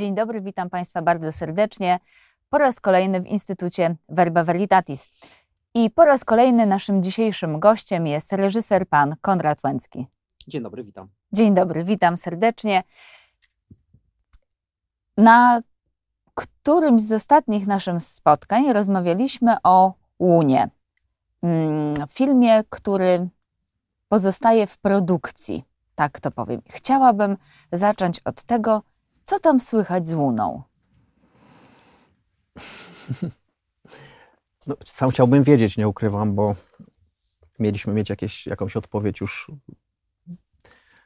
Dzień dobry, witam Państwa bardzo serdecznie po raz kolejny w Instytucie Verba Veritatis. I po raz kolejny naszym dzisiejszym gościem jest reżyser pan Konrad Łęcki. Dzień dobry, witam. Dzień dobry, witam serdecznie. Na którymś z ostatnich naszych spotkań rozmawialiśmy o Łunie, mm, filmie, który pozostaje w produkcji, tak to powiem. Chciałabym zacząć od tego, co tam słychać z Łuną? No, sam chciałbym wiedzieć, nie ukrywam, bo mieliśmy mieć jakieś, jakąś odpowiedź już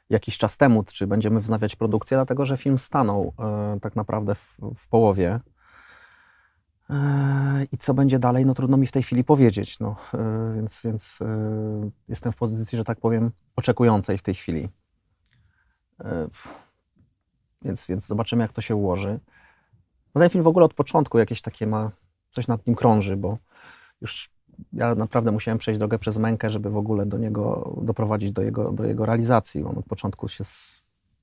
jakiś czas temu, czy będziemy wznawiać produkcję, dlatego że film stanął e, tak naprawdę w, w połowie. E, I co będzie dalej, no trudno mi w tej chwili powiedzieć. No, e, więc więc e, jestem w pozycji, że tak powiem, oczekującej w tej chwili. E, więc, więc zobaczymy, jak to się ułoży. No ten film w ogóle od początku jakieś takie ma, coś nad nim krąży, bo już ja naprawdę musiałem przejść drogę przez mękę, żeby w ogóle do niego doprowadzić do jego, do jego realizacji. On od początku się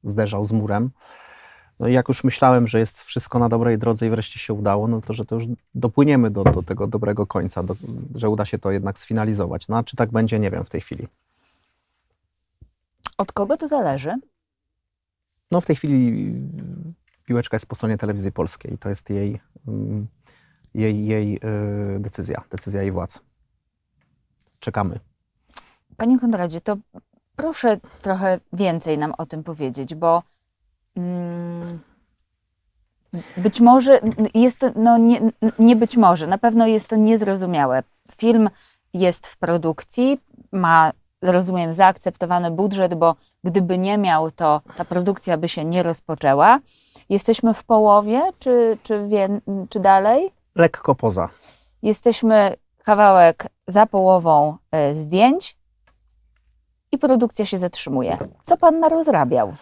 zderzał z murem. No i jak już myślałem, że jest wszystko na dobrej drodze i wreszcie się udało, no to że to już dopłyniemy do, do tego dobrego końca, do, że uda się to jednak sfinalizować. No a czy tak będzie, nie wiem w tej chwili. Od kogo to zależy? No w tej chwili piłeczka jest po stronie telewizji polskiej. To jest jej, mm, jej, jej y, decyzja, decyzja jej władz. Czekamy. Panie Konradzie, to proszę trochę więcej nam o tym powiedzieć, bo mm, być może jest to, no nie, nie być może, na pewno jest to niezrozumiałe. Film jest w produkcji, ma Zrozumiem zaakceptowany budżet, bo gdyby nie miał, to ta produkcja by się nie rozpoczęła. Jesteśmy w połowie, czy, czy, wie, czy dalej? Lekko poza. Jesteśmy kawałek za połową y, zdjęć i produkcja się zatrzymuje. Co pan narozrabiał?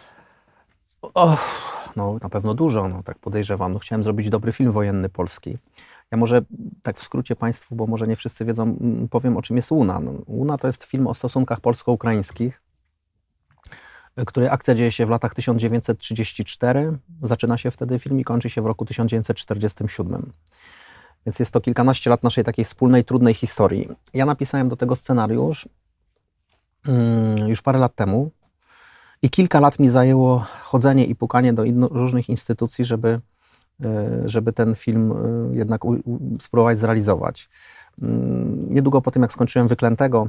Och, no na pewno dużo, no tak podejrzewam. No, chciałem zrobić dobry film wojenny polski. Ja może tak w skrócie Państwu, bo może nie wszyscy wiedzą, mm, powiem o czym jest Una. No, Una to jest film o stosunkach polsko-ukraińskich, e, której akcja dzieje się w latach 1934, zaczyna się wtedy film i kończy się w roku 1947. Więc jest to kilkanaście lat naszej takiej wspólnej, trudnej historii. Ja napisałem do tego scenariusz mm, już parę lat temu i kilka lat mi zajęło chodzenie i pukanie do różnych instytucji, żeby Y, żeby ten film y, jednak u, u, spróbować zrealizować. Mm, niedługo po tym, jak skończyłem Wyklętego,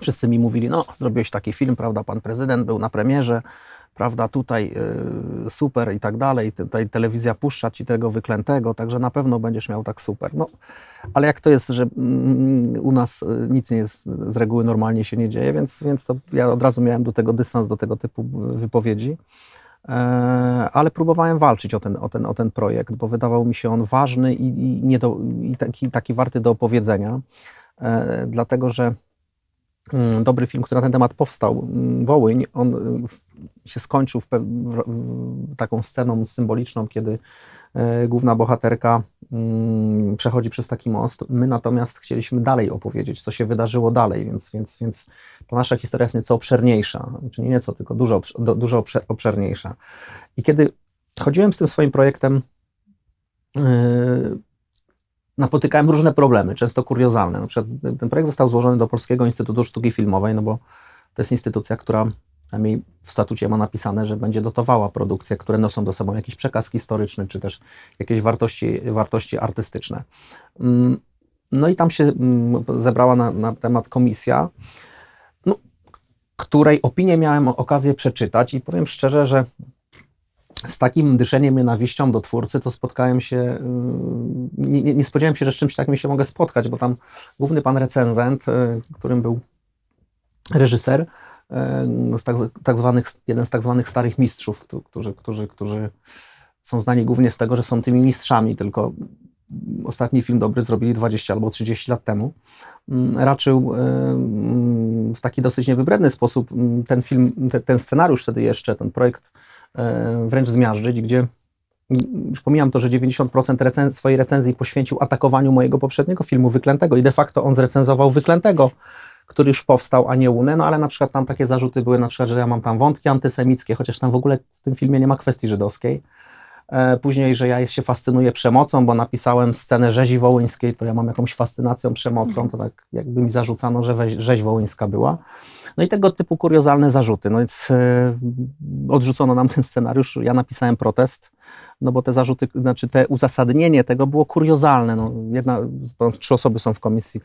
wszyscy mi mówili, no zrobiłeś taki film, prawda, pan prezydent był na premierze, prawda, tutaj y, super i tak dalej, tutaj telewizja puszcza ci tego wyklętego, także na pewno będziesz miał tak super. No, ale jak to jest, że mm, u nas y, nic nie jest, z reguły normalnie się nie dzieje, więc, więc to ja od razu miałem do tego dystans, do tego typu wypowiedzi. E, ale próbowałem walczyć o ten, o ten, o ten projekt, bo wydawał mi się on ważny i, i, nie do, i taki, taki warty do opowiedzenia, e, dlatego że mm, dobry film, który na ten temat powstał, mm, Wołyń, on y, się skończył w, w, w taką sceną symboliczną, kiedy E, główna bohaterka mm, przechodzi przez taki most. My natomiast chcieliśmy dalej opowiedzieć, co się wydarzyło dalej, więc, więc, więc ta nasza historia jest nieco obszerniejsza, czyli znaczy nieco, tylko dużo, dużo obszerniejsza. I kiedy chodziłem z tym swoim projektem, e, napotykałem różne problemy, często kuriozalne. Na przykład ten projekt został złożony do Polskiego Instytutu Sztuki Filmowej, no bo to jest instytucja, która przynajmniej w statucie ma napisane, że będzie dotowała produkcje, które noszą do sobą jakiś przekaz historyczny, czy też jakieś wartości, wartości artystyczne. Mm, no i tam się mm, zebrała na, na temat komisja, no, której opinię miałem okazję przeczytać i powiem szczerze, że z takim dyszeniem nienawiścią do twórcy, to spotkałem się, mm, nie, nie, nie spodziewałem się, że z czymś takim się mogę spotkać, bo tam główny pan recenzent, y, którym był reżyser, E, z tak, tak zwanych, jeden z tak zwanych starych mistrzów, którzy, którzy, którzy są znani głównie z tego, że są tymi mistrzami, tylko ostatni film dobry zrobili 20 albo 30 lat temu, mm, raczył e, mm, w taki dosyć niewybredny sposób mm, ten film, ten scenariusz wtedy jeszcze, ten projekt e, wręcz zmiażdżyć, gdzie już pomijam to, że 90% recen swojej recenzji poświęcił atakowaniu mojego poprzedniego filmu, Wyklętego i de facto on zrecenzował Wyklętego, który już powstał, a nie UNE, no ale na przykład tam takie zarzuty były, na przykład, że ja mam tam wątki antysemickie, chociaż tam w ogóle w tym filmie nie ma kwestii żydowskiej. E, później, że ja się fascynuję przemocą, bo napisałem scenę rzezi wołyńskiej, to ja mam jakąś fascynacją przemocą, to tak jakby mi zarzucano, że rzeź wołyńska była. No i tego typu kuriozalne zarzuty. No więc e, odrzucono nam ten scenariusz, ja napisałem protest, no bo te zarzuty, znaczy te uzasadnienie tego było kuriozalne. No, jedna, trzy osoby są w komisji.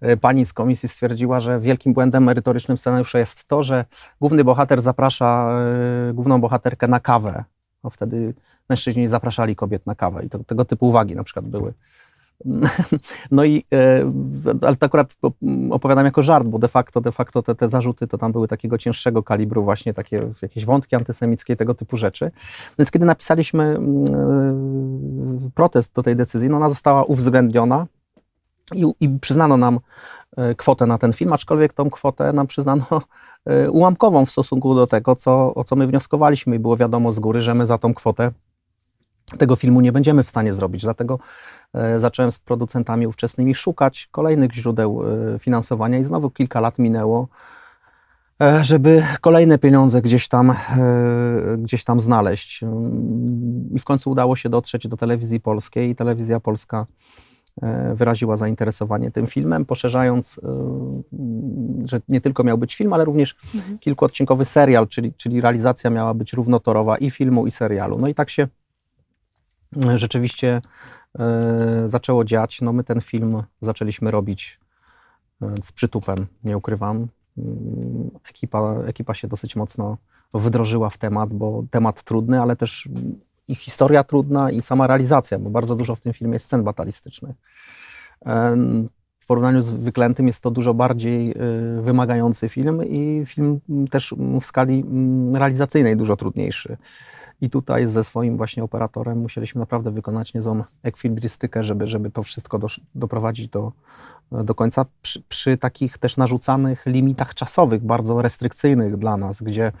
E, pani z komisji stwierdziła, że wielkim błędem merytorycznym scenariusza jest to, że główny bohater zaprasza e, główną bohaterkę na kawę. Bo no wtedy mężczyźni zapraszali kobiet na kawę i to, tego typu uwagi na przykład były. No i, e, ale to akurat opowiadam jako żart, bo de facto, de facto te, te zarzuty to tam były takiego cięższego kalibru, właśnie takie jakieś wątki antysemickie i tego typu rzeczy. No więc kiedy napisaliśmy mm, e, protest do tej decyzji, no ona została uwzględniona i, i przyznano nam e, kwotę na ten film, aczkolwiek tą kwotę nam przyznano ułamkową w stosunku do tego, co, o co my wnioskowaliśmy i było wiadomo z góry, że my za tą kwotę tego filmu nie będziemy w stanie zrobić. Dlatego E, zacząłem z producentami ówczesnymi szukać kolejnych źródeł e, finansowania i znowu kilka lat minęło, e, żeby kolejne pieniądze gdzieś tam, gdzieś tam znaleźć. Mm, I w końcu udało się dotrzeć do telewizji polskiej i telewizja polska wyraziła zainteresowanie tym filmem, poszerzając, mm, że nie tylko miał być film, ale również mhm. kilkuodcinkowy serial, czyli, czyli realizacja miała być równotorowa i filmu, i serialu. No i tak się rzeczywiście E, zaczęło dziać. No my ten film zaczęliśmy robić e, z przytupem, nie ukrywam. Mm, ekipa, ekipa się dosyć mocno wdrożyła w temat, bo temat trudny, ale też i historia trudna, i sama realizacja, bo bardzo dużo w tym filmie jest scen batalistycznych. E, w porównaniu z Wyklętym jest to dużo bardziej wymagający film i film też w skali mm, realizacyjnej dużo trudniejszy. I tutaj ze swoim właśnie operatorem musieliśmy naprawdę wykonać niezłą ekwilibrystykę, żeby, żeby to wszystko do, doprowadzić do, do końca przy, przy, takich też narzucanych limitach czasowych, bardzo restrykcyjnych dla nas, gdzie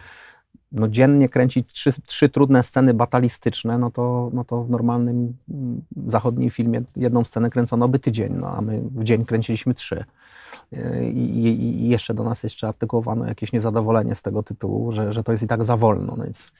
no, dziennie kręcić trzy, trzy trudne sceny batalistyczne, no to, no to w normalnym mm, zachodnim filmie jedną scenę kręcono by tydzień, no, a my w dzień kręciliśmy trzy. I, i, i jeszcze do nas jeszcze artykułowano jakieś niezadowolenie z tego tytułu, że, że to jest i tak za wolno. No więc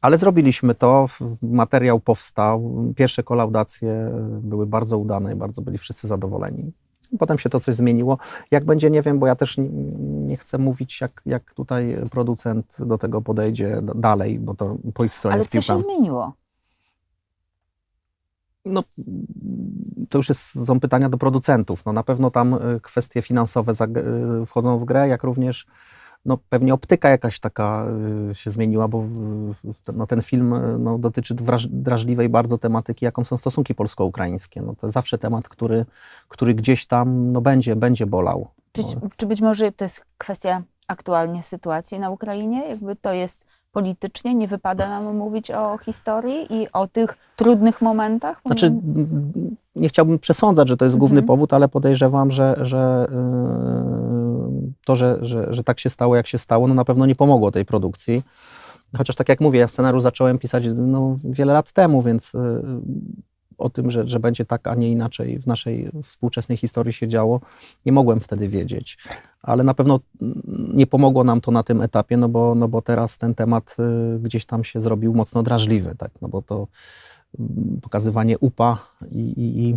ale zrobiliśmy to, materiał powstał, pierwsze kolaudacje były bardzo udane i bardzo byli wszyscy zadowoleni. Potem się to coś zmieniło. Jak będzie, nie wiem, bo ja też nie chcę mówić, jak, jak tutaj producent do tego podejdzie dalej, bo to po ich stronie Ale co się zmieniło? No, to już jest, są pytania do producentów. No, na pewno tam y, kwestie finansowe y, wchodzą w grę, jak również no pewnie optyka jakaś taka y, się zmieniła, bo no, ten film y, no, dotyczy drażliwej bardzo tematyki, jaką są stosunki polsko-ukraińskie. No, to zawsze temat, który, który gdzieś tam no, będzie, będzie bolał. Czy, no. czy być może to jest kwestia aktualnie sytuacji na Ukrainie? Jakby to jest politycznie nie wypada nam mówić o historii i o tych trudnych momentach? Znaczy, mm. nie chciałbym przesądzać, że to jest główny mhm. powód, ale podejrzewam, że, że y, to, że, że, że tak się stało, jak się stało, no na pewno nie pomogło tej produkcji. Chociaż tak jak mówię, ja scenariusz zacząłem pisać no, wiele lat temu, więc y, y, o tym, że, że będzie tak, a nie inaczej w naszej współczesnej historii się działo, nie mogłem wtedy wiedzieć. Ale na pewno mm, nie pomogło nam to na tym etapie, no bo, no bo teraz ten temat y, gdzieś tam się zrobił mocno drażliwy, tak? no bo to mm, pokazywanie upa i, i, i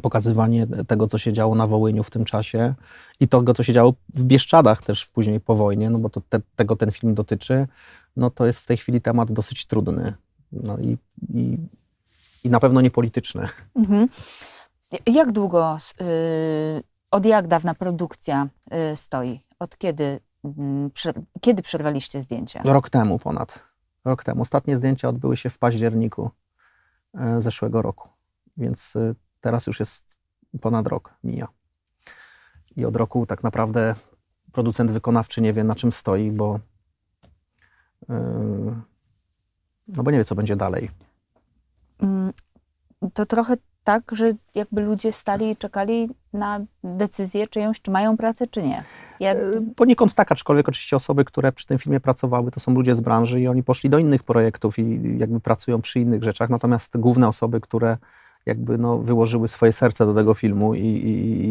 pokazywanie tego, co się działo na Wołyniu w tym czasie i tego, co się działo w Bieszczadach też później po wojnie, no bo to te, tego ten film dotyczy, no to jest w tej chwili temat dosyć trudny. No i, i, i na pewno niepolityczny. Mhm. Jak długo, yy, od jak dawna produkcja yy, stoi? Od kiedy, yy, kiedy przerwaliście zdjęcia? Rok temu ponad. Rok temu. Ostatnie zdjęcia odbyły się w październiku e, zeszłego roku. Więc y, Teraz już jest ponad rok, mija. I od roku tak naprawdę producent wykonawczy nie wie, na czym stoi, bo, yy, no bo nie wie, co będzie dalej. Mm, to trochę tak, że jakby ludzie stali i czekali na decyzję czyjąś, czy mają pracę, czy nie. Ja... Yy, poniekąd tak, aczkolwiek oczywiście osoby, które przy tym filmie pracowały, to są ludzie z branży i oni poszli do innych projektów i jakby pracują przy innych rzeczach, natomiast główne osoby, które jakby no, wyłożyły swoje serce do tego filmu i, i,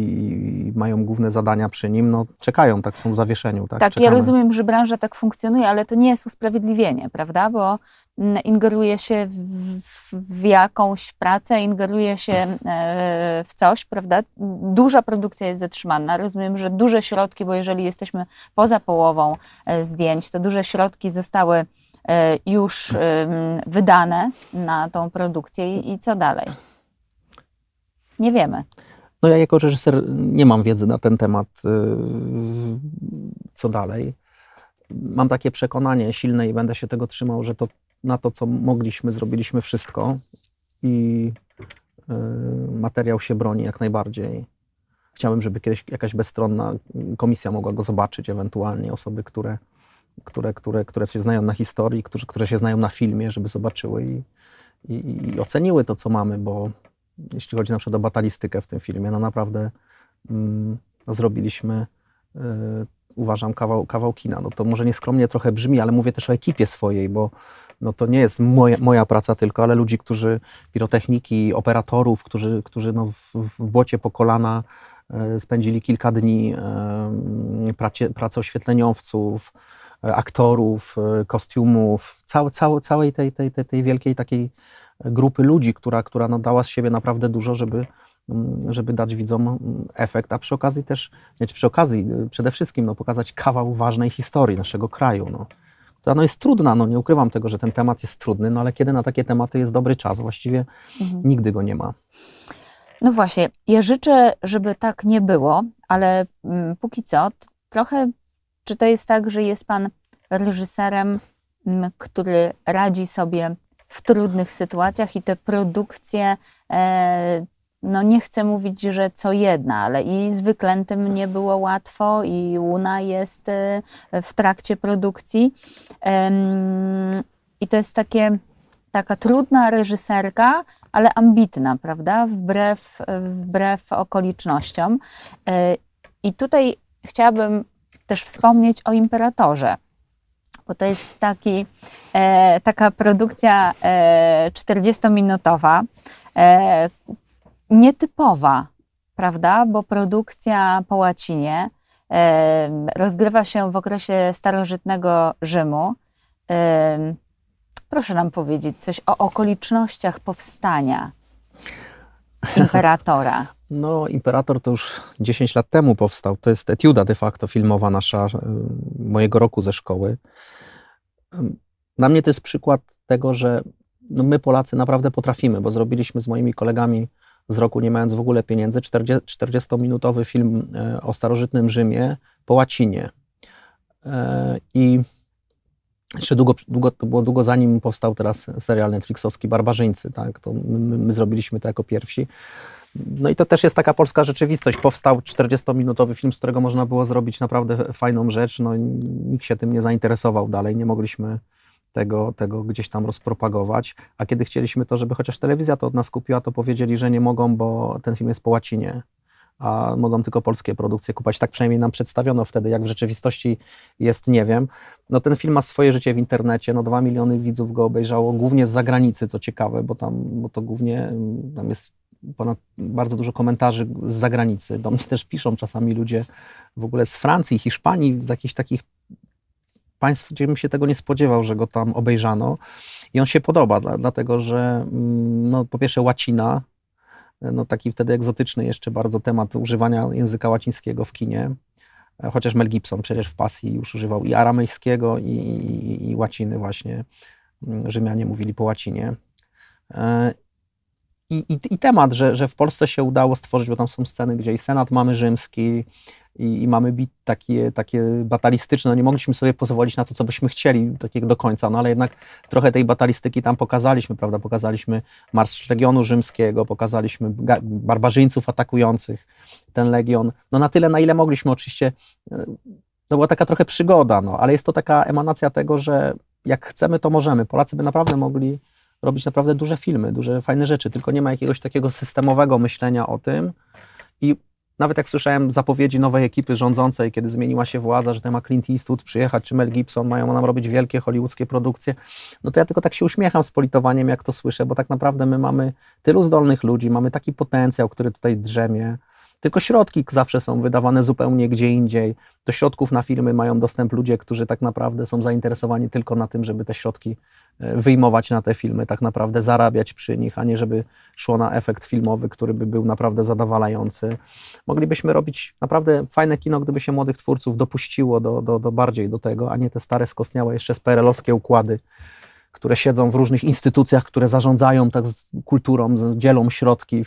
i mają główne zadania przy nim, no czekają, tak są w zawieszeniu. Tak, tak ja rozumiem, że branża tak funkcjonuje, ale to nie jest usprawiedliwienie, prawda? Bo mm, ingeruje się w, w jakąś pracę, ingeruje się e, w coś, prawda? Duża produkcja jest zatrzymana. Rozumiem, że duże środki, bo jeżeli jesteśmy poza połową e, zdjęć, to duże środki zostały e, już wydane na tą produkcję i co dalej? nie wiemy. No ja jako reżyser nie mam wiedzy na ten temat, y, co dalej. Mam takie przekonanie silne i będę się tego trzymał, że to na to, co mogliśmy, zrobiliśmy wszystko i y, materiał się broni jak najbardziej. Chciałbym, żeby kiedyś jakaś bezstronna komisja mogła go zobaczyć, ewentualnie osoby, które, które, które, które się znają na historii, które, które się znają na filmie, żeby zobaczyły i, i, i oceniły to, co mamy, bo jeśli chodzi na przykład o batalistykę w tym filmie. No naprawdę mm, zrobiliśmy, y, uważam, kawał, kawał kina. No to może nieskromnie trochę brzmi, ale mówię też o ekipie swojej, bo no to nie jest moja, moja praca tylko, ale ludzi, którzy, pirotechniki, operatorów, którzy, którzy no w, w błocie po kolana y, spędzili kilka dni, y, pracie, pracę oświetleniowców, y, aktorów, y, kostiumów, cał, cał, całej tej, tej, tej, tej wielkiej takiej grupy ludzi, która, która no dała z siebie naprawdę dużo, żeby, mm, żeby dać widzom mm, efekt, a przy okazji też, mieć przy okazji y, przede wszystkim no, pokazać kawał ważnej historii naszego kraju. No. to, no, jest trudna, no, nie ukrywam tego, że ten temat jest trudny, no ale kiedy na takie tematy jest dobry czas, właściwie mhm. nigdy go nie ma. No właśnie, ja życzę, żeby tak nie było, ale mm, póki co trochę, czy to jest tak, że jest pan reżyserem, który radzi sobie w trudnych sytuacjach i te produkcje, e, no nie chcę mówić, że co jedna, ale i z Wyklętym nie było łatwo i Luna jest e, w trakcie produkcji. I to jest takie, taka trudna reżyserka, ale ambitna, prawda? Wbrew, wbrew okolicznościom. E, I tutaj chciałabym też wspomnieć o imperatorze bo to jest taki, e, taka produkcja e, 40-minutowa, e, nietypowa, prawda? Bo produkcja po łacinie e, rozgrywa się w okresie starożytnego Rzymu. E, proszę nam powiedzieć coś o okolicznościach powstania Imperatora? No, Imperator to już 10 lat temu powstał. To jest etiuda de facto filmowa nasza, e, mojego roku ze szkoły. Dla mnie to jest przykład tego, że no my Polacy naprawdę potrafimy, bo zrobiliśmy z moimi kolegami z roku, nie mając w ogóle pieniędzy, 40-minutowy film e, o starożytnym Rzymie po łacinie. E, I jeszcze długo, długo, to było długo zanim powstał teraz serial Netflixowski Barbarzyńcy, tak? To my, my zrobiliśmy to jako pierwsi. No i to też jest taka polska rzeczywistość. Powstał 40-minutowy film, z którego można było zrobić naprawdę fajną rzecz. No nikt się tym nie zainteresował dalej, nie mogliśmy tego, tego gdzieś tam rozpropagować. A kiedy chcieliśmy to, żeby chociaż telewizja to od nas kupiła, to powiedzieli, że nie mogą, bo ten film jest po łacinie a mogą tylko polskie produkcje kupować. Tak przynajmniej nam przedstawiono wtedy, jak w rzeczywistości jest, nie wiem. No ten film ma swoje życie w internecie, no dwa miliony widzów go obejrzało, głównie z zagranicy, co ciekawe, bo tam, bo to głównie, mm, tam jest ponad bardzo dużo komentarzy z zagranicy. Do mnie też piszą czasami ludzie w ogóle z Francji, Hiszpanii, z jakichś takich państw, gdzie bym się tego nie spodziewał, że go tam obejrzano. I on się podoba, dlatego że mm, no, po pierwsze łacina, no taki wtedy egzotyczny jeszcze bardzo temat używania języka łacińskiego w kinie. E, chociaż Mel Gibson przecież w pasji już używał i aramejskiego, i, i, i łaciny właśnie. Mm, Rzymianie mówili po łacinie. E, I, i, i temat, że, że w Polsce się udało stworzyć, bo tam są sceny, gdzie i Senat mamy rzymski, i, i, mamy bit takie, takie batalistyczne. No nie mogliśmy sobie pozwolić na to, co byśmy chcieli takiego do końca, no ale jednak trochę tej batalistyki tam pokazaliśmy, prawda? Pokazaliśmy Mars Legionu Rzymskiego, pokazaliśmy barbarzyńców atakujących ten legion. No na tyle, na ile mogliśmy oczywiście. E, to była taka trochę przygoda, no, ale jest to taka emanacja tego, że jak chcemy, to możemy. Polacy by naprawdę mogli robić naprawdę duże filmy, duże fajne rzeczy, tylko nie ma jakiegoś takiego systemowego myślenia o tym i nawet jak słyszałem zapowiedzi nowej ekipy rządzącej, kiedy zmieniła się władza, że tam ma Clint Eastwood przyjechać, czy Mel Gibson, mają nam robić wielkie hollywoodzkie produkcje, no to ja tylko tak się uśmiecham z politowaniem, jak to słyszę, bo tak naprawdę my mamy tylu zdolnych ludzi, mamy taki potencjał, który tutaj drzemie, tylko środki zawsze są wydawane zupełnie gdzie indziej. Do środków na firmy mają dostęp ludzie, którzy tak naprawdę są zainteresowani tylko na tym, żeby te środki e, wyjmować na te filmy, tak naprawdę zarabiać przy nich, a nie żeby szło na efekt filmowy, który by był naprawdę zadowalający. Moglibyśmy robić naprawdę fajne kino, gdyby się młodych twórców dopuściło do, do, do bardziej do tego, a nie te stare skostniałe jeszcze z owskie układy które siedzą w różnych instytucjach, które zarządzają tak kulturą, dzielą środki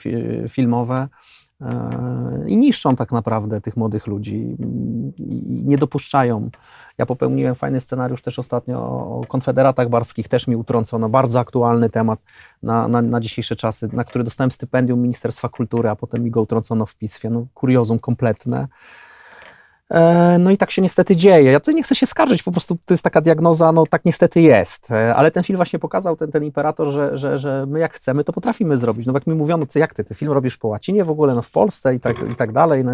filmowe. E, i niszczą tak naprawdę tych młodych ludzi i nie dopuszczają. Ja popełniłem fajny scenariusz też ostatnio o konfederatach barskich, też mi utrącono, bardzo aktualny temat na, na, na dzisiejsze czasy, na który dostałem stypendium Ministerstwa Kultury, a potem mi go utrącono w pismie. No, kuriozum kompletne. E, no i tak się niestety dzieje. Ja tutaj nie chcę się skarżyć, po prostu to jest taka diagnoza, no tak niestety jest. E, ale ten film właśnie pokazał, ten, ten imperator, że, że, że my jak chcemy, to potrafimy zrobić. No jak mi mówiono, co jak ty, ty film robisz po łacinie w ogóle, no w Polsce i tak, i tak dalej, no,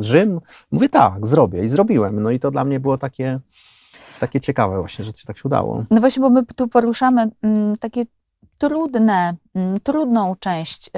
Rzym. Mówię tak, zrobię i zrobiłem. No i to dla mnie było takie, takie ciekawe właśnie, że się tak się udało. No właśnie, bo my tu poruszamy mm, takie trudne, mm, trudną część y,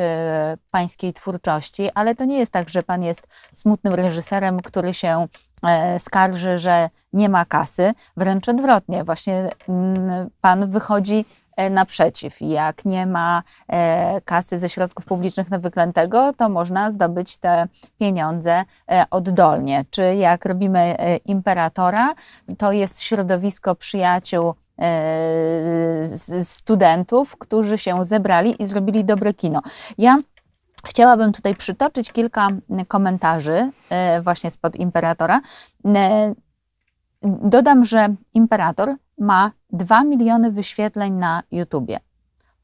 pańskiej twórczości, ale to nie jest tak, że pan jest smutnym reżyserem, który się e, skarży, że nie ma kasy. Wręcz odwrotnie, właśnie mm, pan wychodzi e, naprzeciw. Jak nie ma e, kasy ze środków publicznych na wyklętego, to można zdobyć te pieniądze oddolnie. Czy jak robimy imperatora, to jest środowisko przyjaciół E, studentów, którzy się zebrali i zrobili dobre kino. Ja Chciałabym tutaj przytoczyć kilka komentarzy e, właśnie spod imperatora. E, dodam, że imperator ma 2 miliony wyświetleń na YouTubie.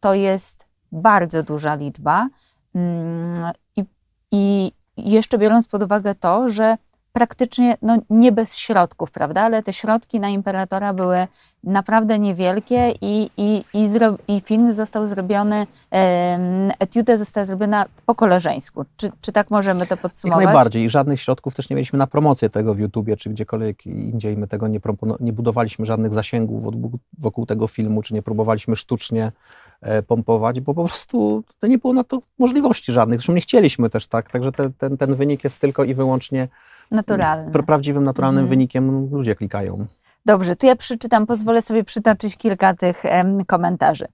To jest bardzo duża liczba. Mm, I, I jeszcze biorąc pod uwagę to, że praktycznie no, nie bez środków, prawda? Ale te środki na imperatora były naprawdę niewielkie i, i, i, zro, i film został zrobiony, um, etiuda została zrobiona po koleżeńsku. Czy, czy tak możemy to podsumować? Jak najbardziej. I żadnych środków też nie mieliśmy na promocję tego w YouTubie, czy gdziekolwiek indziej. My tego nie, nie budowaliśmy żadnych zasięgów wokół tego filmu, czy nie próbowaliśmy sztucznie e, pompować, bo po prostu nie było na to możliwości żadnych. Zresztą nie chcieliśmy też tak, także ten, ten wynik jest tylko i wyłącznie Naturalny. Prawdziwym, naturalnym mhm. wynikiem ludzie klikają. Dobrze, to ja przeczytam, pozwolę sobie przytoczyć kilka tych em, komentarzy.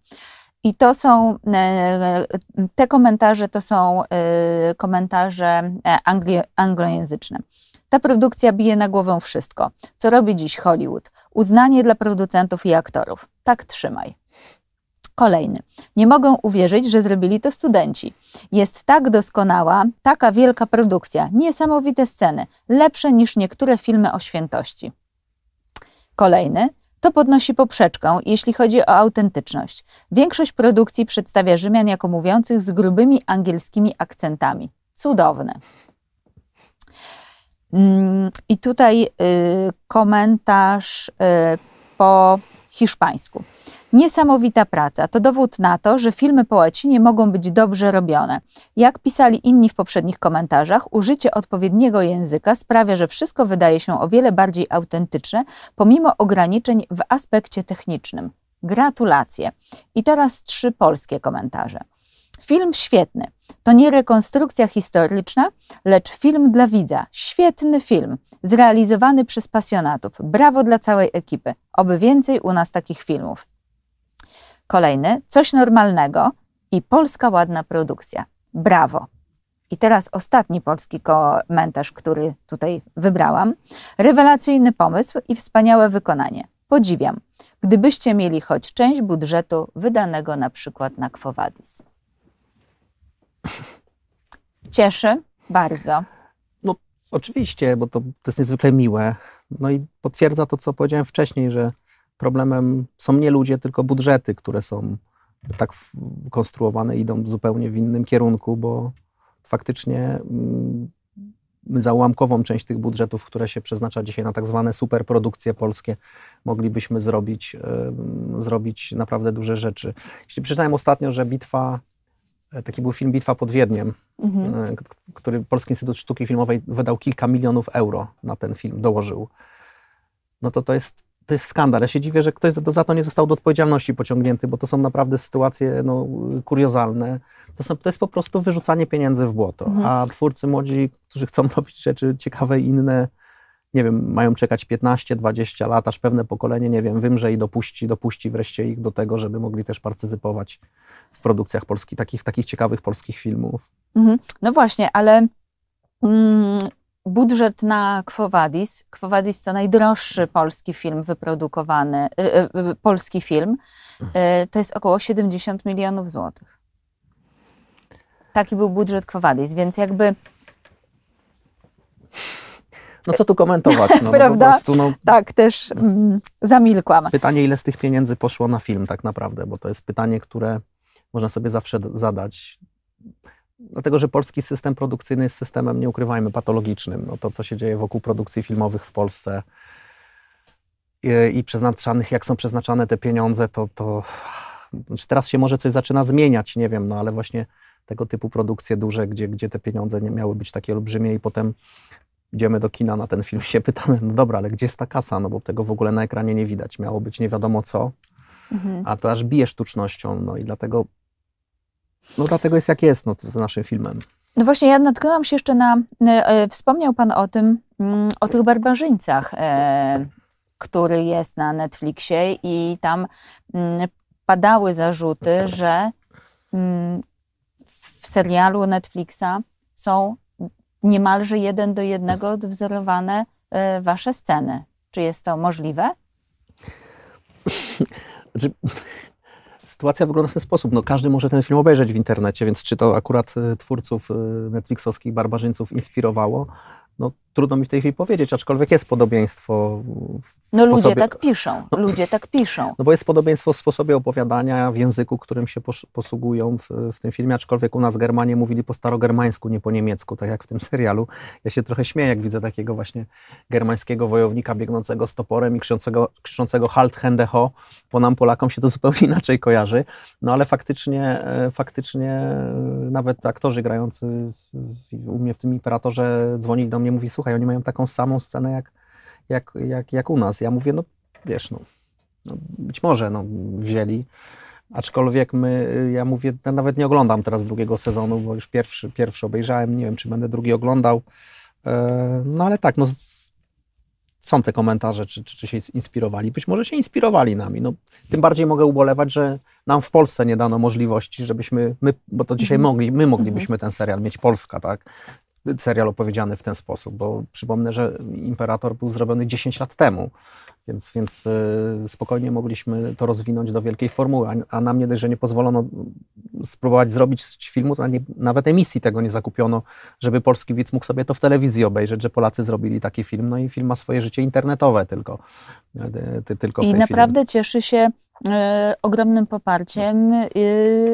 I to są, e, te komentarze to są e, komentarze e, angli, anglojęzyczne. Ta produkcja bije na głowę wszystko, co robi dziś Hollywood. Uznanie dla producentów i aktorów. Tak trzymaj. Kolejny. Nie mogą uwierzyć, że zrobili to studenci. Jest tak doskonała, taka wielka produkcja, niesamowite sceny, lepsze niż niektóre filmy o świętości. Kolejny. To podnosi poprzeczkę, jeśli chodzi o autentyczność. Większość produkcji przedstawia Rzymian jako mówiących z grubymi angielskimi akcentami. Cudowne. Mm, I tutaj y, komentarz y, po hiszpańsku. Niesamowita praca to dowód na to, że filmy po łacinie mogą być dobrze robione. Jak pisali inni w poprzednich komentarzach, użycie odpowiedniego języka sprawia, że wszystko wydaje się o wiele bardziej autentyczne, pomimo ograniczeń w aspekcie technicznym. Gratulacje. I teraz trzy polskie komentarze. Film świetny. To nie rekonstrukcja historyczna, lecz film dla widza. Świetny film, zrealizowany przez pasjonatów. Brawo dla całej ekipy. Oby więcej u nas takich filmów. Kolejny, coś normalnego i polska ładna produkcja. Brawo! I teraz ostatni polski komentarz, który tutaj wybrałam. Rewelacyjny pomysł i wspaniałe wykonanie. Podziwiam. Gdybyście mieli choć część budżetu wydanego na przykład na Kwowadis. Cieszy bardzo. No oczywiście, bo to, to jest niezwykle miłe. No i potwierdza to, co powiedziałem wcześniej, że problemem są nie ludzie, tylko budżety, które są tak konstruowane, idą zupełnie w innym kierunku, bo faktycznie mm, za ułamkową część tych budżetów, które się przeznacza dzisiaj na tak zwane superprodukcje polskie, moglibyśmy zrobić, e, mm, zrobić naprawdę duże rzeczy. Jeśli przeczytałem ostatnio, że bitwa e, taki był film Bitwa pod Wiedniem, mhm. E, który Polski Instytut Sztuki Filmowej wydał kilka milionów euro na ten film, dołożył. No to to jest to jest skandal. Ja się dziwię, że ktoś za to, nie został do odpowiedzialności pociągnięty, bo to są naprawdę sytuacje no, kuriozalne. To, są, to jest po prostu wyrzucanie pieniędzy w błoto. Mhm. A twórcy młodzi, którzy chcą robić rzeczy ciekawe i inne, nie wiem, mają czekać 15-20 lat, aż pewne pokolenie, nie wiem, wymrze i dopuści, dopuści wreszcie ich do tego, żeby mogli też partycypować w produkcjach polskich, takich, takich ciekawych polskich filmów. Mhm. No właśnie, ale... Mm, budżet na Quo Vadis. Quo Vadis to najdroższy polski film wyprodukowany, y, y, y, polski film. To jest około 70 milionów złotych. Taki był budżet Quo Vadis, więc jakby... No co tu komentować? No, no Prawda? prostu, no, tak, też mm, zamilkłam. Pytanie, ile z tych pieniędzy poszło na film tak naprawdę, bo to jest pytanie, które można sobie zawsze zadać. Dlatego, że polski system produkcyjny jest systemem, nie ukrywajmy, patologicznym. No to, co się dzieje wokół produkcji filmowych w Polsce i, i przeznaczanych, jak są przeznaczane te pieniądze, to, to znaczy teraz się może coś zaczyna zmieniać, nie wiem, no ale właśnie tego typu produkcje duże, gdzie, gdzie te pieniądze nie miały być takie olbrzymie i potem idziemy do kina na ten film się pytamy, no dobra, ale gdzie jest ta kasa, no bo tego w ogóle na ekranie nie widać, miało być nie wiadomo co, mhm. a to aż bije sztucznością, no i dlatego no dlatego jest jak jest no, z naszym filmem. No właśnie, ja natknęłam się jeszcze na. E, e, wspomniał Pan o tym, mm, o tych barbarzyńcach, e, który jest na Netflixie, i tam mm, padały zarzuty, że mm, w serialu Netflixa są niemalże jeden do jednego odwzorowane Wasze sceny. Czy jest to możliwe? Znaczy, sytuacja wygląda w ten sposób. No, każdy może ten film obejrzeć w internecie, więc czy to akurat y, twórców y, netflixowskich barbarzyńców inspirowało? No, trudno mi w tej chwili powiedzieć, aczkolwiek jest podobieństwo. W no sposobie... ludzie tak piszą, no, ludzie tak piszą. No bo jest podobieństwo w sposobie opowiadania, w języku, którym się posługują w, w, tym filmie, aczkolwiek u nas Germanie mówili po starogermańsku, nie po niemiecku, tak jak w tym serialu. Ja się trochę śmieję, jak widzę takiego właśnie germańskiego wojownika biegnącego z toporem i krzyczącego, krzyczącego halt hende ho, bo nam Polakom się to zupełnie inaczej kojarzy. No ale faktycznie, e, faktycznie e, nawet aktorzy grający w, u mnie w tym Imperatorze dzwonili do mnie, mówi słuchaj, oni mają taką samą scenę jak, jak, jak, jak u nas. Ja mówię, no wiesz, no, no być może no, wzięli. Aczkolwiek my, ja mówię, ja nawet nie oglądam teraz drugiego sezonu, bo już pierwszy, pierwszy obejrzałem, nie wiem, czy będę drugi oglądał. E, no ale tak, no, są te komentarze, czy, czy, czy się inspirowali. Być może się inspirowali nami. No, tym bardziej mogę ubolewać, że nam w Polsce nie dano możliwości, żebyśmy my, bo to dzisiaj mhm. mogli, my mhm. moglibyśmy ten serial mieć Polska, tak? serial opowiedziany w ten sposób, bo przypomnę, że Imperator był zrobiony 10 lat temu, więc, więc e, spokojnie mogliśmy to rozwinąć do wielkiej formuły, a, a nam nie dość, że nie pozwolono spróbować zrobić filmu, to nawet emisji tego nie zakupiono, żeby polski widz mógł sobie to w telewizji obejrzeć, że Polacy zrobili taki film, no i film ma swoje życie internetowe tylko. E, ty, tylko I naprawdę filmie. cieszy się y, ogromnym poparciem y,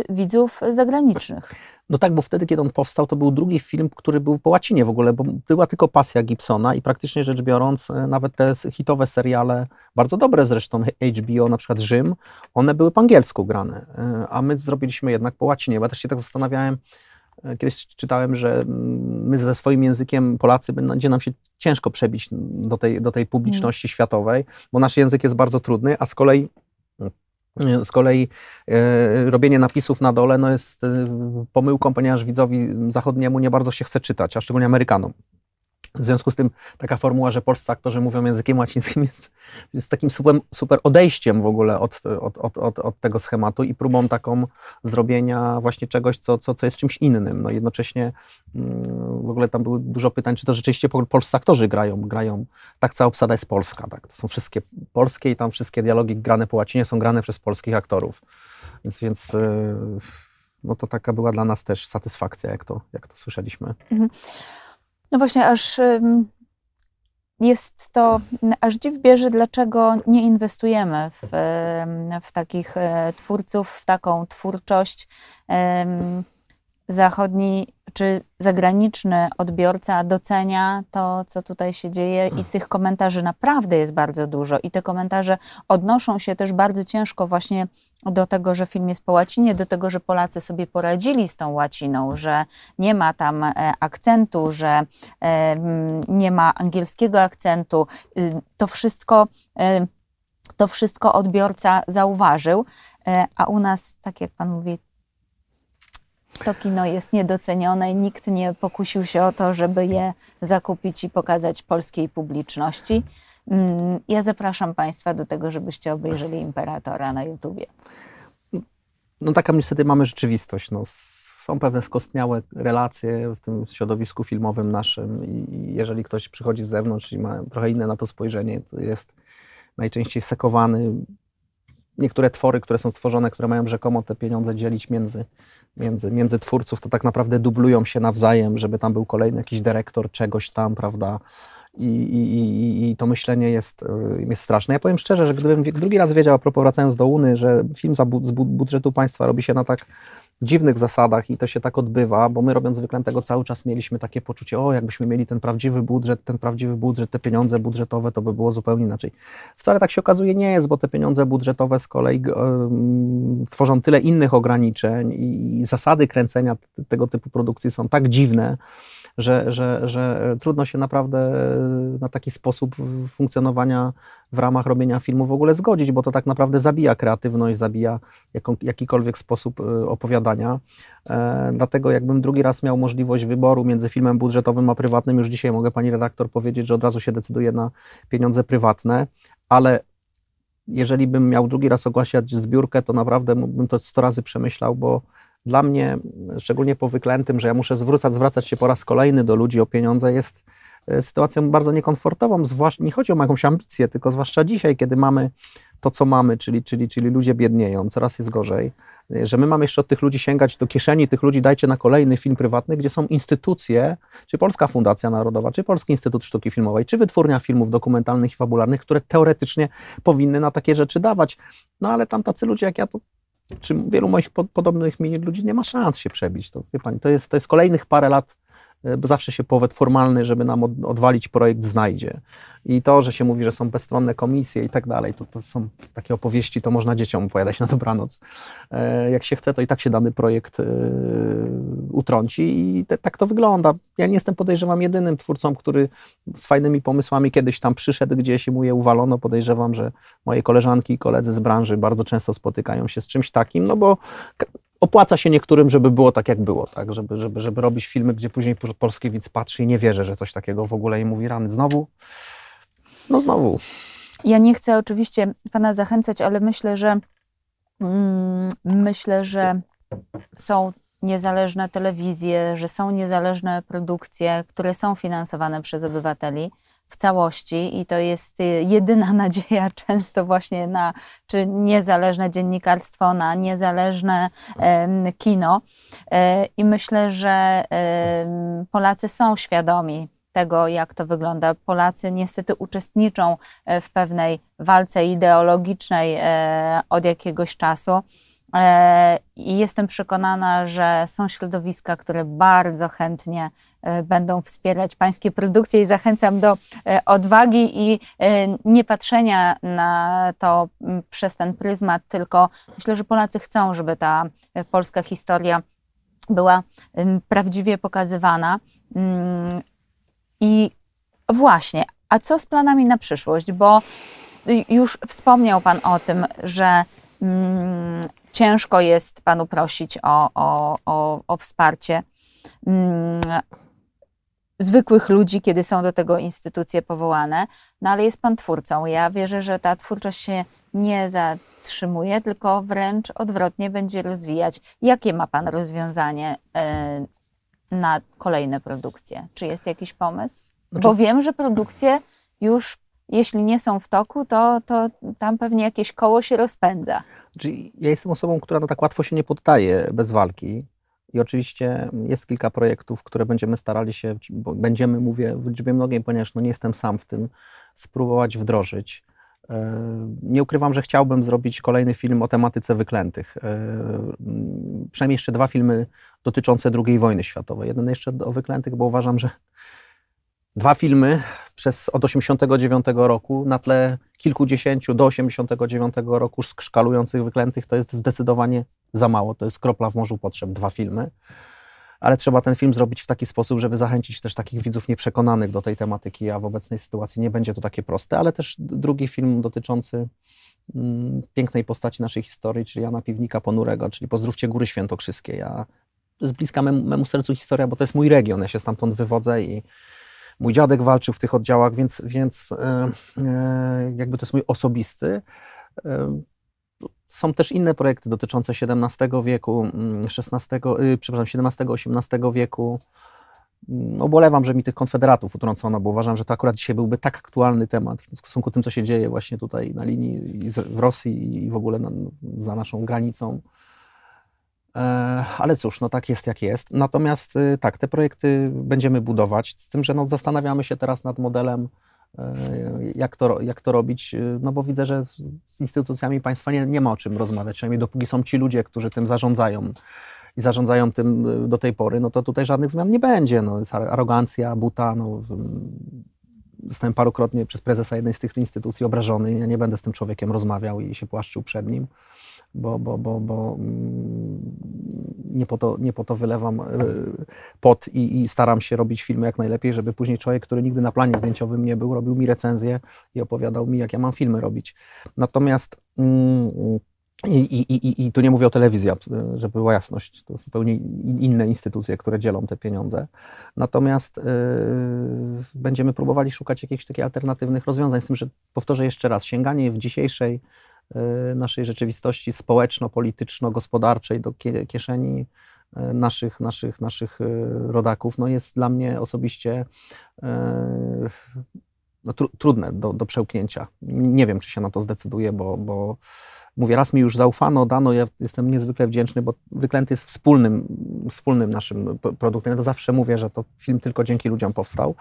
widzów zagranicznych. No tak, bo wtedy, kiedy on powstał, to był drugi film, który był po łacinie w ogóle, bo była tylko pasja Gibsona i praktycznie rzecz biorąc, e, nawet te hitowe seriale, bardzo dobre zresztą, HBO, na przykład Rzym, one były po angielsku grane, e, a my zrobiliśmy jednak po łacinie. Bo ja też się tak zastanawiałem, e, kiedyś czytałem, że mm, my ze swoim językiem Polacy będzie no, nam się ciężko przebić do tej, do tej publiczności mm. światowej, bo nasz język jest bardzo trudny, a z kolei z kolei y, robienie napisów na dole no jest y, pomyłką, ponieważ widzowi zachodniemu nie bardzo się chce czytać, a szczególnie Amerykanom. W związku z tym taka formuła, że polscy aktorzy mówią językiem łacińskim jest, jest takim super, super odejściem w ogóle od, od, od, od, od tego schematu i próbą taką zrobienia właśnie czegoś, co, co, co jest czymś innym. No jednocześnie mm, w ogóle tam było dużo pytań, czy to rzeczywiście polscy aktorzy grają, grają, tak cała obsada jest polska, tak? To są wszystkie polskie i tam wszystkie dialogi grane po łacinie są grane przez polskich aktorów. Więc, więc e, no to taka była dla nas też satysfakcja, jak to, jak to słyszeliśmy. Mhm. No właśnie, aż jest to, aż dziw bierze, dlaczego nie inwestujemy w, w takich e, twórców, w taką twórczość zachodni czy zagraniczny odbiorca docenia to, co tutaj się dzieje, i tych komentarzy naprawdę jest bardzo dużo. I te komentarze odnoszą się też bardzo ciężko właśnie do tego, że film jest po łacinie, do tego, że Polacy sobie poradzili z tą łaciną, że nie ma tam e, akcentu, że e, nie ma angielskiego akcentu. Y, to wszystko. Y, to wszystko odbiorca zauważył, e, a u nas, tak jak Pan mówi, to kino jest niedocenione i nikt nie pokusił się o to, żeby je zakupić i pokazać polskiej publiczności. Mm, ja zapraszam Państwa do tego, żebyście obejrzeli Imperatora na YouTubie. No taka niestety mamy rzeczywistość. No. Są pewne skostniałe relacje w tym środowisku filmowym naszym i jeżeli ktoś przychodzi z zewnątrz i ma trochę inne na to spojrzenie, to jest najczęściej sekowany niektóre twory, które są stworzone, które mają rzekomo te pieniądze dzielić między, między, między twórców, to tak naprawdę dublują się nawzajem, żeby tam był kolejny jakiś dyrektor czegoś tam, prawda? I, i, i, i to myślenie jest, y, jest straszne. Ja powiem szczerze, że gdybym drugi raz wiedział, a propos wracając do Uny, że film za bu z budżetu państwa robi się na tak dziwnych zasadach i to się tak odbywa, bo my robiąc wyklętego cały czas mieliśmy takie poczucie, o jakbyśmy mieli ten prawdziwy budżet, ten prawdziwy budżet, te pieniądze budżetowe, to by było zupełnie inaczej. Wcale tak się okazuje nie jest, bo te pieniądze budżetowe z kolei tworzą tyle innych ograniczeń i zasady kręcenia tego typu produkcji są tak dziwne, że, że, że trudno się naprawdę e, na taki sposób funkcjonowania w ramach robienia filmu w ogóle zgodzić, bo to tak naprawdę zabija kreatywność, zabija jaką, jakikolwiek sposób e, opowiadania. E, dlatego jakbym drugi raz miał możliwość wyboru między filmem budżetowym a prywatnym, już dzisiaj mogę pani redaktor powiedzieć, że od razu się decyduję na pieniądze prywatne, ale jeżeli bym miał drugi raz ogłaszać zbiórkę, to naprawdę bym to 100 razy przemyślał, bo dla mnie, szczególnie po wyklętym, że ja muszę zwrócać, zwracać się po raz kolejny do ludzi o pieniądze, jest e, sytuacją bardzo niekomfortową, zwłaszcza, nie chodzi o jakąś ambicję, tylko zwłaszcza dzisiaj, kiedy mamy to, co mamy, czyli, czyli, czyli ludzie biednieją, coraz jest gorzej, e, że my mamy jeszcze od tych ludzi sięgać do kieszeni tych ludzi, dajcie na kolejny film prywatny, gdzie są instytucje, czy Polska Fundacja Narodowa, czy Polski Instytut Sztuki Filmowej, czy Wytwórnia Filmów Dokumentalnych i Fabularnych, które teoretycznie powinny na takie rzeczy dawać. No ale tam tacy ludzie jak ja, to czy wielu moich pod, podobnych mi ludzi nie ma szans się przebić? To, wie pani, to, jest, to jest kolejnych parę lat E, bo zawsze się powód formalny, żeby nam odwalić projekt, znajdzie. I to, że się mówi, że są bezstronne komisje i tak dalej, to, to są takie opowieści, to można dzieciom opowiadać na dobranoc. E, jak się chce, to i tak się dany projekt e, utrąci i te, tak to wygląda. Ja nie jestem, podejrzewam, jedynym twórcą, który z fajnymi pomysłami kiedyś tam przyszedł, gdzieś i mu je uwalono. Podejrzewam, że moje koleżanki i koledzy z branży bardzo często spotykają się z czymś takim, no bo opłaca się niektórym, żeby było tak, jak było, tak? Żeby, żeby, żeby robić filmy, gdzie później polski widz patrzy i nie wierzy, że coś takiego w ogóle i mówi, rany, znowu? No znowu. Ja nie chcę oczywiście pana zachęcać, ale myślę, że mm, myślę, że są niezależne telewizje, że są niezależne produkcje, które są finansowane przez obywateli w całości i to jest y, jedyna nadzieja często właśnie na czy niezależne dziennikarstwo, na niezależne kino. E, I myślę, że Polacy są świadomi tego, jak to wygląda. Polacy niestety uczestniczą e, w pewnej walce ideologicznej e, od jakiegoś czasu. E, I jestem przekonana, że są środowiska, które bardzo chętnie e, będą wspierać pańskie produkcje i zachęcam do e, odwagi i nie patrzenia na to przez ten pryzmat, tylko myślę, że Polacy chcą, żeby ta polska historia była prawdziwie pokazywana. Mm, I właśnie, a co z planami na przyszłość? Bo y, już wspomniał Pan o tym, że mm, ciężko jest Panu prosić o, o, o, o wsparcie mm, zwykłych ludzi, kiedy są do tego instytucje powołane, no ale jest Pan twórcą. Ja wierzę, że ta twórczość się nie zatrzymuje, tylko wręcz odwrotnie będzie rozwijać. Jakie ma Pan rozwiązanie y, na kolejne produkcje? Czy jest jakiś pomysł? Znaczy... Bo wiem, że produkcje już jeśli nie są w toku, to, to tam pewnie jakieś koło się rozpędza. Czyli ja jestem osobą, która no tak łatwo się nie poddaje bez walki. I oczywiście jest kilka projektów, które będziemy starali się, będziemy, mówię w liczbie mnogiej, ponieważ no nie jestem sam w tym, spróbować wdrożyć. E, nie ukrywam, że chciałbym zrobić kolejny film o tematyce wyklętych. E, przynajmniej jeszcze dwa filmy dotyczące II wojny światowej. Jeden jeszcze o wyklętych, bo uważam, że dwa filmy przez od 89 roku na tle kilkudziesięciu do 89 roku szkalujących wyklętych to jest zdecydowanie za mało. To jest kropla w morzu potrzeb, dwa filmy. Ale trzeba ten film zrobić w taki sposób, żeby zachęcić też takich widzów nieprzekonanych do tej tematyki, a w obecnej sytuacji nie będzie to takie proste. Ale też drugi film dotyczący mm, pięknej postaci naszej historii, czyli Jana Piwnika Ponurego, czyli Pozdrówcie Góry Świętokrzyskie. Ja, to jest bliska memu, memu sercu historia, bo to jest mój region, ja się stamtąd wywodzę i Mój dziadek walczył w tych oddziałach, więc, więc e, e, jakby to jest mój osobisty. E, są też inne projekty dotyczące XVII wieku, XVI, mm, y, przepraszam, XVII-XVIII wieku. Obolewam, mm, że mi tych konfederatów utrącono, bo uważam, że to akurat dzisiaj byłby tak aktualny temat w stosunku do tym, co się dzieje właśnie tutaj na linii w Rosji i w ogóle na, za naszą granicą. E, ale cóż, no tak jest jak jest. Natomiast y, tak, te projekty będziemy budować, z tym, że no, zastanawiamy się teraz nad modelem, e, jak to, jak to robić, y, no bo widzę, że z instytucjami państwa nie, nie ma o czym rozmawiać, przynajmniej dopóki są ci ludzie, którzy tym zarządzają i zarządzają tym y, do tej pory, no to tutaj żadnych zmian nie będzie. No, jest arogancja, buta, no, zostałem parokrotnie przez prezesa jednej z tych instytucji obrażony. Ja nie będę z tym człowiekiem rozmawiał i się płaszczył przed nim bo, bo, bo, bo mm, nie, po to, nie po to wylewam e, pot i, i, staram się robić filmy jak najlepiej, żeby później człowiek, który nigdy na planie zdjęciowym nie był, robił mi recenzję i opowiadał mi, jak ja mam filmy robić. Natomiast mm, i, i, i, i tu nie mówię o telewizji, żeby była jasność, to zupełnie inne instytucje, które dzielą te pieniądze. Natomiast e, będziemy próbowali szukać jakichś takich alternatywnych rozwiązań, z tym, że powtórzę jeszcze raz, sięganie w dzisiejszej Y, naszej rzeczywistości społeczno-polityczno-gospodarczej, do kieszeni y, naszych, naszych, naszych y, rodaków, no jest dla mnie osobiście no, trudne do, do przełknięcia. Nie wiem, czy się na to zdecyduję, bo, bo mówię, raz mi już zaufano, dano, ja jestem niezwykle wdzięczny, bo Wyklęty jest wspólnym, wspólnym naszym produktem. Ja to zawsze mówię, że to film tylko dzięki ludziom powstał.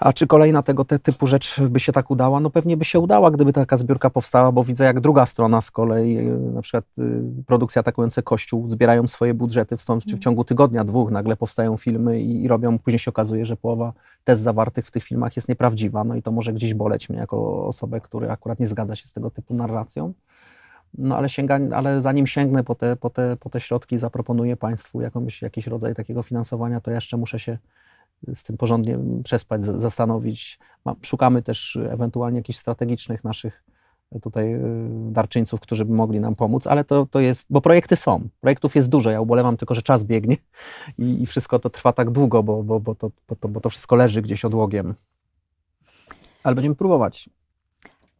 A czy kolejna tego te typu rzecz by się tak udała? No pewnie by się udała, gdyby taka zbiórka powstała, bo widzę jak druga strona z kolei, e, na przykład y, produkcje atakujące Kościół, zbierają swoje budżety w, w mhm. ciągu tygodnia, dwóch nagle powstają filmy i, robią, później się okazuje, że połowa tez zawartych w tych filmach jest nieprawdziwa, no i to może gdzieś boleć mnie jako osobę, która akurat nie zgadza się z tego typu narracją. No ale, sięga, ale zanim sięgnę po te, po, te, po te środki, zaproponuję Państwu jakąś, jakiś rodzaj takiego finansowania, to jeszcze muszę się z tym porządnie przespać, zastanowić. Szukamy też ewentualnie jakichś strategicznych naszych e, tutaj e, darczyńców, którzy by mogli nam pomóc, ale to, to jest, bo projekty są, projektów jest dużo, ja ubolewam tylko, że czas biegnie i, i wszystko to trwa tak długo, bo, bo, bo, to, bo, to, bo to wszystko leży gdzieś odłogiem. Ale będziemy próbować.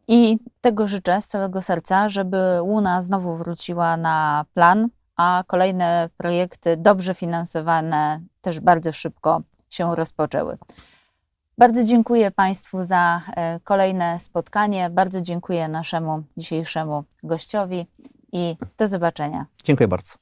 I tego życzę z całego serca, żeby Łuna znowu wróciła na plan, a kolejne projekty dobrze finansowane też bardzo szybko się rozpoczęły. Bardzo dziękuję Państwu za e, kolejne spotkanie. Bardzo dziękuję naszemu dzisiejszemu gościowi i do zobaczenia. Dziękuję bardzo.